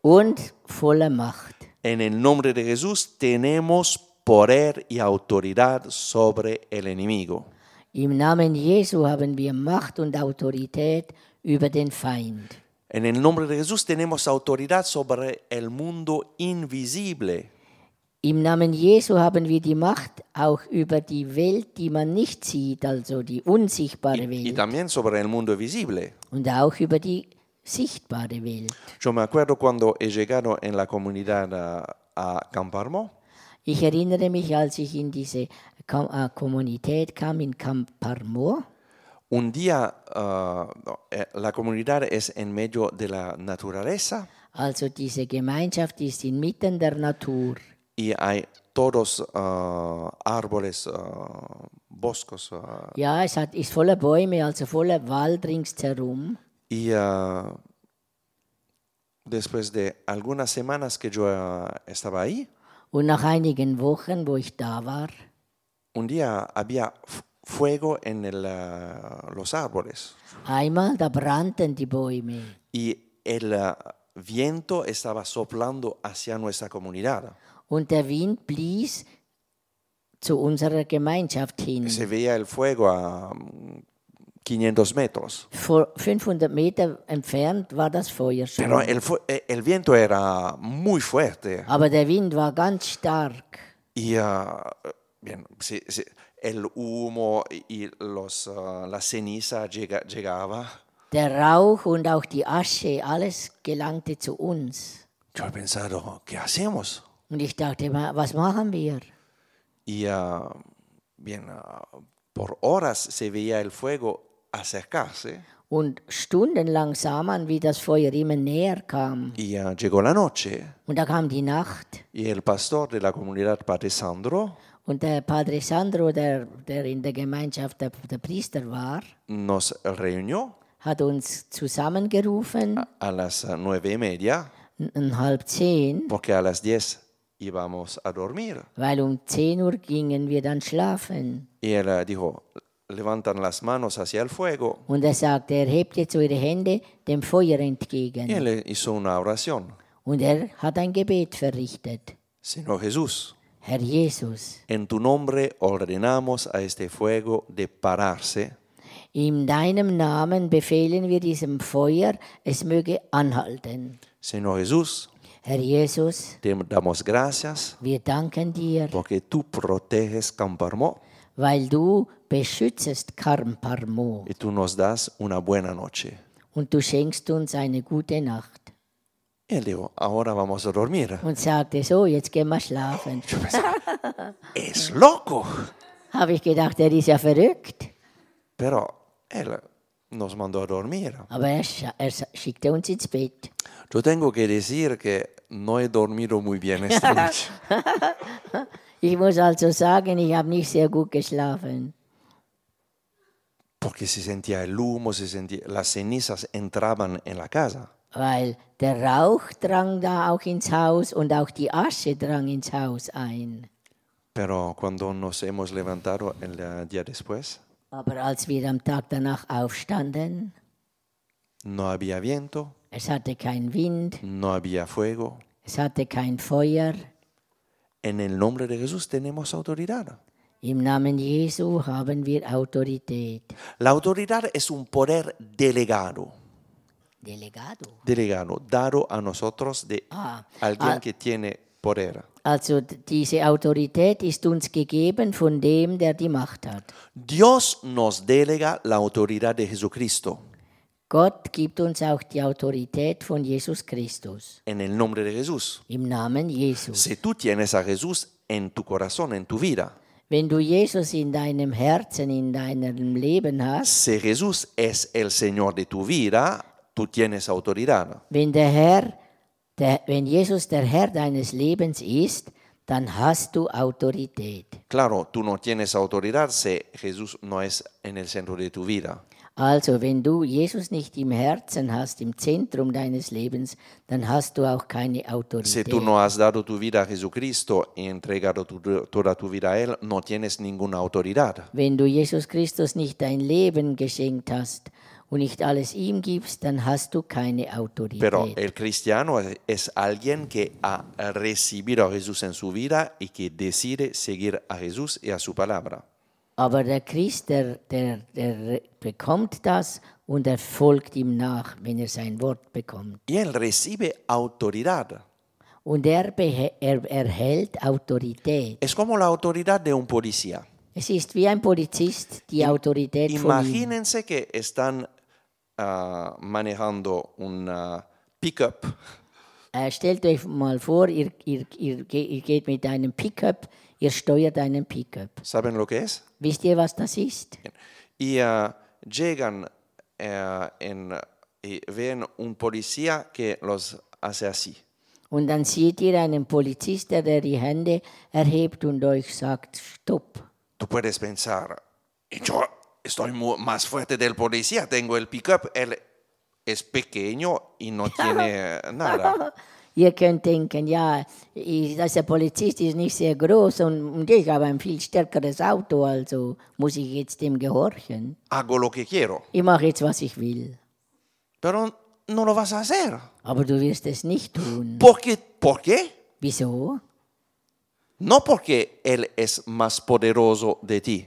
Und voller Macht. En el nombre de Jesús tenemos poder y autoridad sobre el enemigo. Im Namen Jesu haben wir Macht und Autorität über den Feind. En el nombre de Jesús tenemos autoridad sobre el mundo invisible. Im Namen Jesu haben wir die Macht auch über die Welt, die man nicht sieht, also die unsichtbare Y, y Welt también sobre el mundo visible. und auch über die sichtbare Welt. Yo me acuerdo cuando he llegado en la comunidad a Camparmo, Ich erinnere mich, als ich in diese Kom äh, Kommunität kam in Camp un día uh, la comunidad es en medio de la naturaleza. Also diese Gemeinschaft ist inmitten der Natur. Y hay todos uh, ah, árboles, uh, boscos. ja, es hat, ist voller Bäume, also voller Wald ringsherum. Y después de algunas semanas que yo estaba ahí. Und nach einigen Wochen, wo ich da war. Un día había fuego en el, uh, los árboles. Einmal da Y el uh, viento estaba soplando hacia nuestra comunidad. Und der Wind blies zu unserer Gemeinschaft hin. Se veía el fuego a 500 mm, metros. Vor 500 Meter entfernt war das Feuer schon. Pero el, eh, el viento era muy fuerte. Aber der Wind war ganz stark. Y uh, bien, se, se, el humo y los, uh, la ceniza llega, llegaba. Der Rauch und auch die Asche, alles gelangte zu uns. Yo he pensado, ¿qué hacemos? Und ich dachte, was machen wir? Y uh, bien, uh, por horas se veía el fuego acercarse. Und stundenlang sah man, wie das Feuer immer näher kam. Y, uh, llegó la noche. Und da kam die Nacht. Y el pastor de la comunidad Padre Sandro Und der Padre Sandro, der, der in der Gemeinschaft der, der Priester war, nos reunió hat uns zusammengerufen. A las nueve media. Um halb zehn. Porque a las diez íbamos a dormir. Weil um zehn Uhr gingen wir dann schlafen. Y él ah, dijo, levantan las manos hacia el fuego. Und er sagte, er hebt jetzt eure Hände dem Feuer entgegen. Y él hizo una oración. Und er hat ein Gebet verrichtet. Sino Jesús. Herr Jesus, en tu nombre ordenamos a este fuego de pararse. In deinem Namen befehlen wir diesem Feuer, es möge anhalten. Señor Jesús, Herr Jesus, te damos gracias wir danken dir, porque tú proteges Camparmo weil du beschützt Karmparmo y tú nos das una buena noche. und du schenkst uns eine gute Nacht. Er dijo, ahora vamos a dormir. Und sagte, so, jetzt gehen wir schlafen. Yo pensaba, es loco. Habe ich gedacht, er ist ja verrückt. Pero él nos mandó a dormir. Aber er, er schickte uns ins Bett. Yo tengo que decir que no he dormido muy bien esta noche. ich muss also sagen, ich habe nicht sehr gut geschlafen. Porque se sentía el humo, se sentía, las cenizas entraban en la casa. weil der Rauch drang da auch ins Haus und auch die Asche drang ins Haus ein. Pero cuando nos hemos levantado el día después, aber als wir am Tag danach aufstanden, no había viento, es hatte keinen Wind, no había fuego, es hatte kein Feuer. En el nombre de Jesús tenemos autoridad. Im Namen Jesu haben wir Autorität. La autoridad es un poder delegado. Delegado. Delegado, dado a nosotros de ah, alguien ah, que tiene poder. Also diese Autorität ist uns gegeben von dem, der die Macht hat. Dios nos delega la autoridad de Jesucristo. Gott gibt uns auch die Autorität von Jesus Christus. En el nombre de Jesús. Im Namen Jesus. Si tú tienes a Jesús en tu corazón, en tu vida. Wenn du Jesus in deinem Herzen, in deinem Leben hast. Si Jesús es el Señor de tu vida, Tú tienes autoridad. Wenn der Herr, der, wenn Jesus der Herr deines Lebens ist, dann hast du autoridad. Claro, tú no tienes autoridad si Jesús no es en el centro de tu vida. Also, wenn du Jesus nicht im Herzen hast, im Zentrum deines Lebens, dann hast du auch keine Autorität. Si tú no has dado tu vida a Jesucristo y entregado tu, toda tu vida a él, no tienes ninguna autoridad. Wenn du Jesus Christus nicht dein Leben geschenkt hast, und nicht alles ihm gibst, dann hast du keine Autorität. Pero el cristiano es, es, alguien que ha recibido a Jesús en su vida y que decide seguir a Jesús y a su palabra. Aber der Christ, der, der, der bekommt das und er folgt ihm nach, wenn er sein Wort bekommt. Y él recibe autoridad. Und er, er erhält Autorität. Es como la autoridad de un policía. Es ist wie ein Polizist, die Autorität Imagínense von ihm. que están Äh, manejando ein äh, Pickup. Äh, stellt euch mal vor, ihr, ihr, ihr, ihr geht mit einem Pickup, ihr steuert einen Pickup. Saben lo que es? Wisst ihr, was das ist? Ihr llegan eh, en, y ven un policía que los hace así. Und dann seht ihr einen Polizist, der die Hände erhebt und euch sagt, stopp. Du puedes pensar, yo estoy más fuerte del policía, tengo el pickup, él es pequeño y no tiene nada. Y Jag kan tänka, ja, ese policía es ni siquiera gross un jag har en viel stärkeres auto, also muss ich jetzt dem gehorchen. Hago lo que quiero. Y mache jetzt was ich will. Pero no lo vas a hacer. Aber du wirst es nicht tun. ¿Por qué? ¿Por qué? Wieso? No porque él es más poderoso de ti.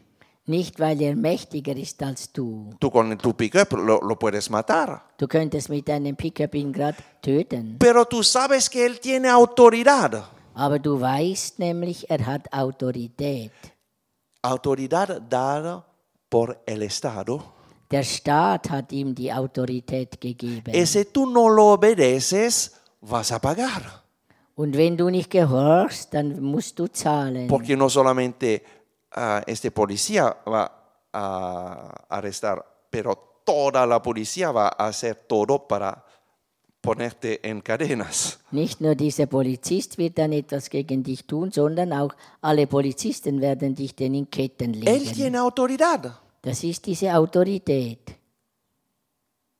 Nicht, weil er mächtiger ist als du. Tú con tu pickup lo, lo puedes matar. Du könntest mit deinem Pickup ihn gerade töten. Pero tú sabes que él tiene autoridad. Aber du weißt nämlich, er hat Autorität. Autoridad dada por el Estado. Der Staat hat ihm die Autorität gegeben. Y si tú no lo obedeces, vas a pagar. Und wenn du nicht gehörst, dann musst du zahlen. Porque no solamente uh, este policía va a arrestar, pero toda la policía va a hacer todo para ponerte en cadenas. Nicht nur dieser Polizist wird dann etwas gegen dich tun, sondern auch alle Polizisten werden dich dann in Ketten legen. Él tiene autoridad. Das ist diese Autorität.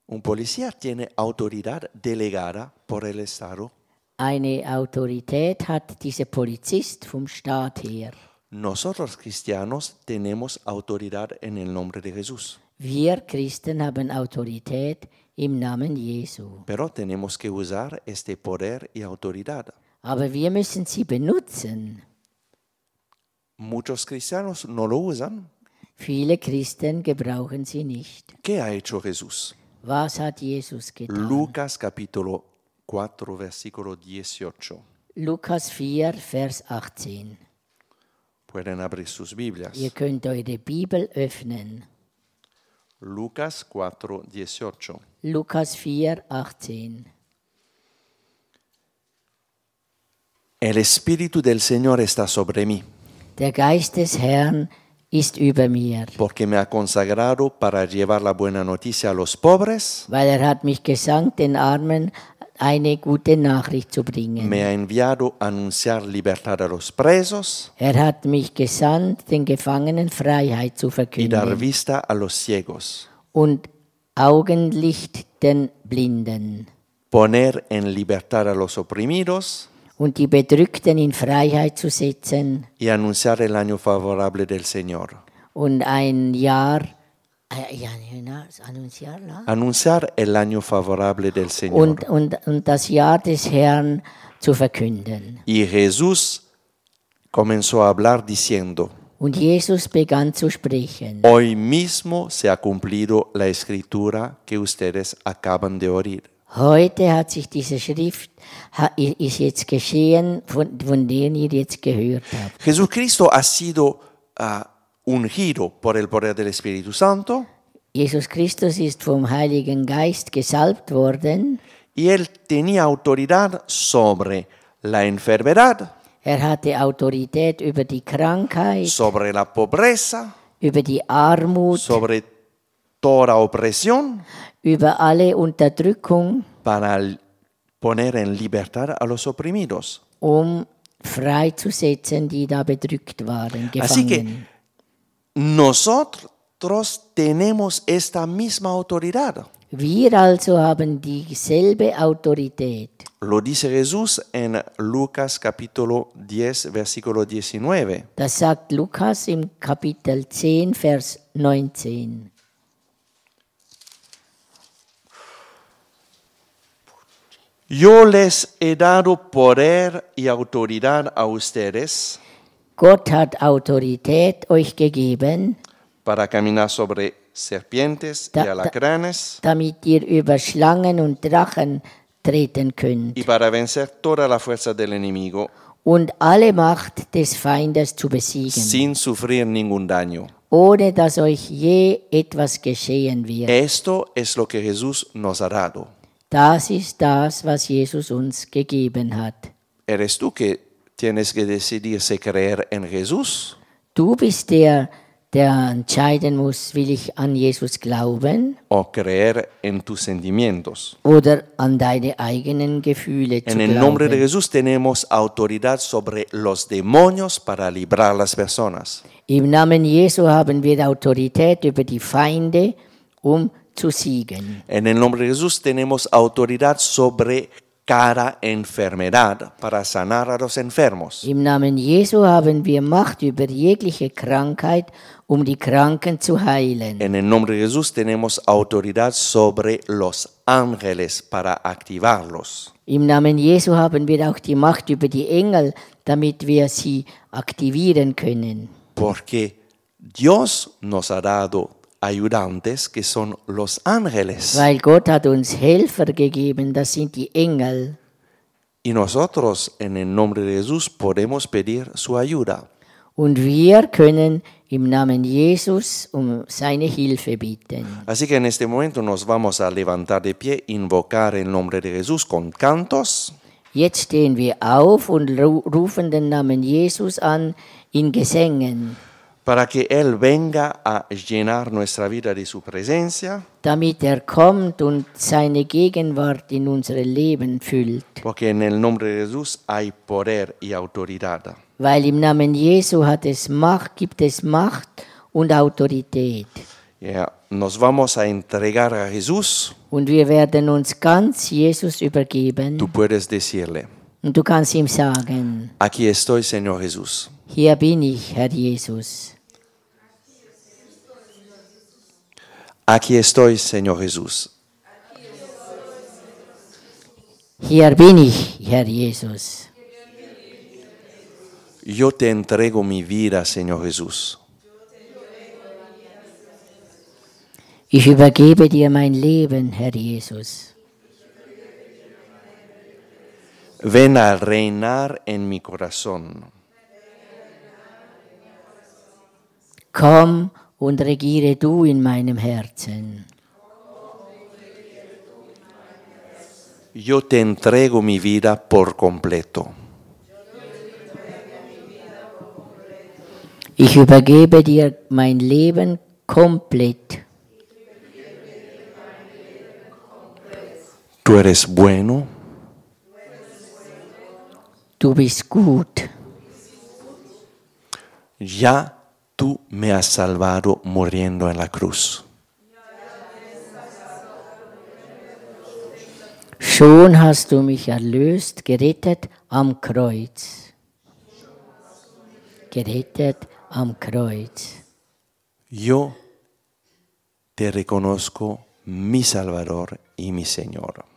Un policía tiene autoridad delegada por el Estado. Eine Autorität hat dieser Polizist vom Staat her. Nosotros cristianos tenemos autoridad en el nombre de Jesús. Wir Christen haben Autorität im Namen Jesu. Pero tenemos que usar este poder y autoridad. Aber wir müssen sie benutzen. Muchos cristianos no lo usan. Viele Christen gebrauchen sie nicht. ¿Qué ha hecho Jesús? Was hat Jesus getan? Lucas capítulo 4 versículo 18. Lucas 4 Vers 18. Pueden abrir sus Biblias. Ihr könnt eure Bibel öffnen. Lucas 4, 18. Lukas 4, 18. El Espíritu del Señor está sobre mí. Der Geist des Herrn ist über mir. Porque me ha consagrado para llevar la buena noticia a los pobres. Weil er hat mich gesandt den Armen eine gute Nachricht zu bringen. Me ha enviado anunciar libertad a los presos Er hat mich gesandt, den Gefangenen Freiheit zu y dar verkünden vista a los ciegos, und Augenlicht den Blinden poner en libertad a los oprimidos und die Bedrückten in Freiheit zu setzen y anunciar el año favorable del Señor. und ein Jahr Y anunciar, anunciar el año favorable del Señor. Und, und, und das Jahr des Herrn zu verkünden. Y Jesús comenzó a hablar diciendo, Und Jesus begann zu sprechen. Hoy mismo se ha cumplido la escritura que ustedes acaban de oír. Heute hat sich diese Schrift ist jetzt geschehen, von, von denen ihr jetzt gehört habt. Jesucristo ha sido uh, ungido por el poder del Espíritu Santo. Jesus Christus Y él tenía autoridad sobre la enfermedad. Er sobre la pobreza. Sobre toda opresión. Para poner en libertad a los oprimidos. Um Así que nosotros tenemos esta misma autoridad. Wir also haben Lo dice Jesús en Lucas capítulo 10, versículo 19. Das sagt Lukas im Kapitel 10, Vers 19. Yo les he dado poder y autoridad a ustedes Gott hat Autorität euch gegeben, para caminar sobre serpientes da, y alacranes, damit ihr über Schlangen und Drachen treten könnt y para vencer toda la fuerza del enemigo, und alle Macht des Feindes zu besiegen, sin sufrir ningún daño. ohne dass euch je etwas geschehen wird. Esto es lo que Jesús nos ha dado. Das ist das, was Jesus uns gegeben hat. Eres tú que tienes que decidirse creer en Jesús. Du bist der, der entscheiden muss, will ich an Jesus glauben? O creer en tus sentimientos. Oder an deine eigenen Gefühle en zu el nombre de Jesús tenemos autoridad sobre los demonios para librar a las personas. Im Namen Jesu haben wir Autorität über die Feinde, um zu siegen. En el nombre de Jesús tenemos autoridad sobre cada enfermedad para sanar a los enfermos. Im Namen Jesu haben wir Macht über jegliche Krankheit, um die Kranken zu heilen. En el nombre de Jesús tenemos autoridad sobre los ángeles para activarlos. Im Namen Jesu haben wir auch die Macht über die Engel, damit wir sie aktivieren können. Porque Dios nos ha dado ayudantes que son los ángeles. Y nosotros en el nombre de Jesús podemos pedir su ayuda. Así que en este momento nos vamos a levantar de pie, invocar el nombre de Jesús con cantos para que Él venga a llenar nuestra vida de su presencia. Damit er kommt und seine Gegenwart in unsere Leben füllt. Porque en el nombre de Jesús hay poder y autoridad. Weil im Namen Jesu hat es Macht, gibt es Macht und Autorität. Yeah. Nos vamos a entregar a Jesús. Und wir werden uns ganz Jesus übergeben. Tú puedes decirle. Und du kannst ihm sagen. Aquí estoy, Señor Jesús. Hier bin ich, Herr Jesus. Aquí estoy, Señor Jesús. Hier bin ich, Herr Jesus. Yo te entrego mi vida, Señor Jesús. Ich übergebe dir mein Leben, Herr Jesus. Ven a reinar en mi corazón. Komm und regiere du in meinem Herzen. Yo te entrego mi vida por completo. Ich übergebe dir mein Leben komplett. Tú eres bueno. Du bist gut. Ja. tú me has salvado muriendo en la cruz. Schon hast du mich erlöst, gerettet am Kreuz. Gerettet am Kreuz. Yo te reconozco mi Salvador y mi Señor.